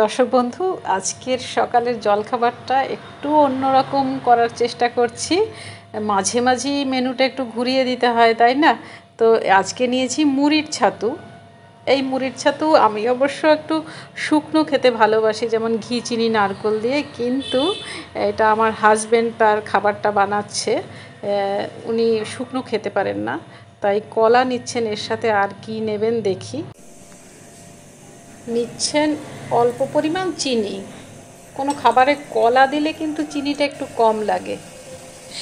দর্শক বন্ধু আজকের সকালের জলখাবারটা একটু অন্যরকম করার চেষ্টা করছি মাঝে মাঝেই মেনুটা একটু ঘুরিয়ে দিতে হয় তাই না তো আজকে নিয়েছি মুড়ির ছাতু এই মুড়ির ছাতু আমি অবশ্য একটু শুকনো খেতে ভালোবাসি যেমন ঘি চিনি নারকোল দিয়ে কিন্তু এটা আমার হাজব্যান্ড তার খাবারটা বানাচ্ছে উনি শুকনো খেতে পারেন না তাই কলা নিচ্ছেন এর সাথে আর কি নেবেন দেখি নিচ্ছেন অল্প পরিমাণ চিনি কোনো খাবারে কলা দিলে কিন্তু চিনিটা একটু কম লাগে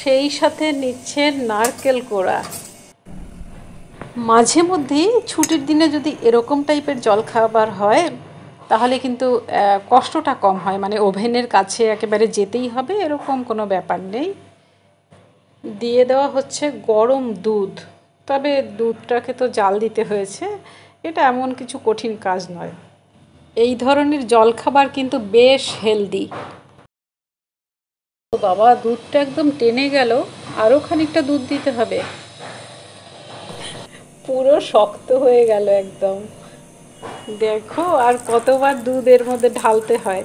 সেই সাথে নিচ্ছেন নারকেল কোড়া মাঝে মধ্যেই ছুটির দিনে যদি এরকম টাইপের জলখাবার হয় তাহলে কিন্তু কষ্টটা কম হয় মানে ওভেনের কাছে একেবারে যেতেই হবে এরকম কোনো ব্যাপার নেই দিয়ে দেওয়া হচ্ছে গরম দুধ তবে দুধটাকে তো জাল দিতে হয়েছে এটা এমন কিছু কঠিন কাজ নয় এই ধরনের জলখাবার কিন্তু বেশ হেলদি বাবা দুধটা একদম টেনে গেল আরও খানিকটা দুধ দিতে হবে পুরো শক্ত হয়ে গেল একদম দেখো আর কতবার দুধ এর মধ্যে ঢালতে হয়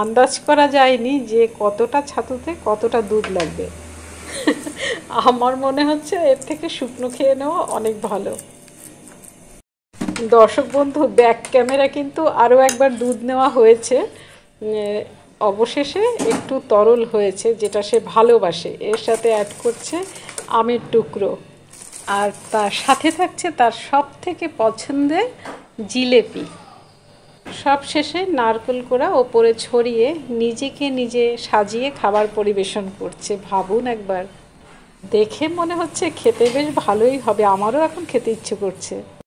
আন্দাজ করা যায়নি যে কতটা ছাতুতে কতটা দুধ লাগবে আমার মনে হচ্ছে এর থেকে শুকনো খেয়ে নেওয়া অনেক ভালো দর্শক বন্ধু ব্যাক ক্যামেরা কিন্তু আরও একবার দুধ নেওয়া হয়েছে অবশেষে একটু তরল হয়েছে যেটা সে ভালোবাসে এর সাথে অ্যাড করছে আমের টুকরো আর তার সাথে থাকছে তার সব থেকে পছন্দের জিলেপি সব শেষে নারকল করা ওপরে ছড়িয়ে নিজেকে নিজে সাজিয়ে খাবার পরিবেশন করছে ভাবুন একবার দেখে মনে হচ্ছে খেতে বেশ ভালোই হবে আমারও এখন খেতে ইচ্ছে করছে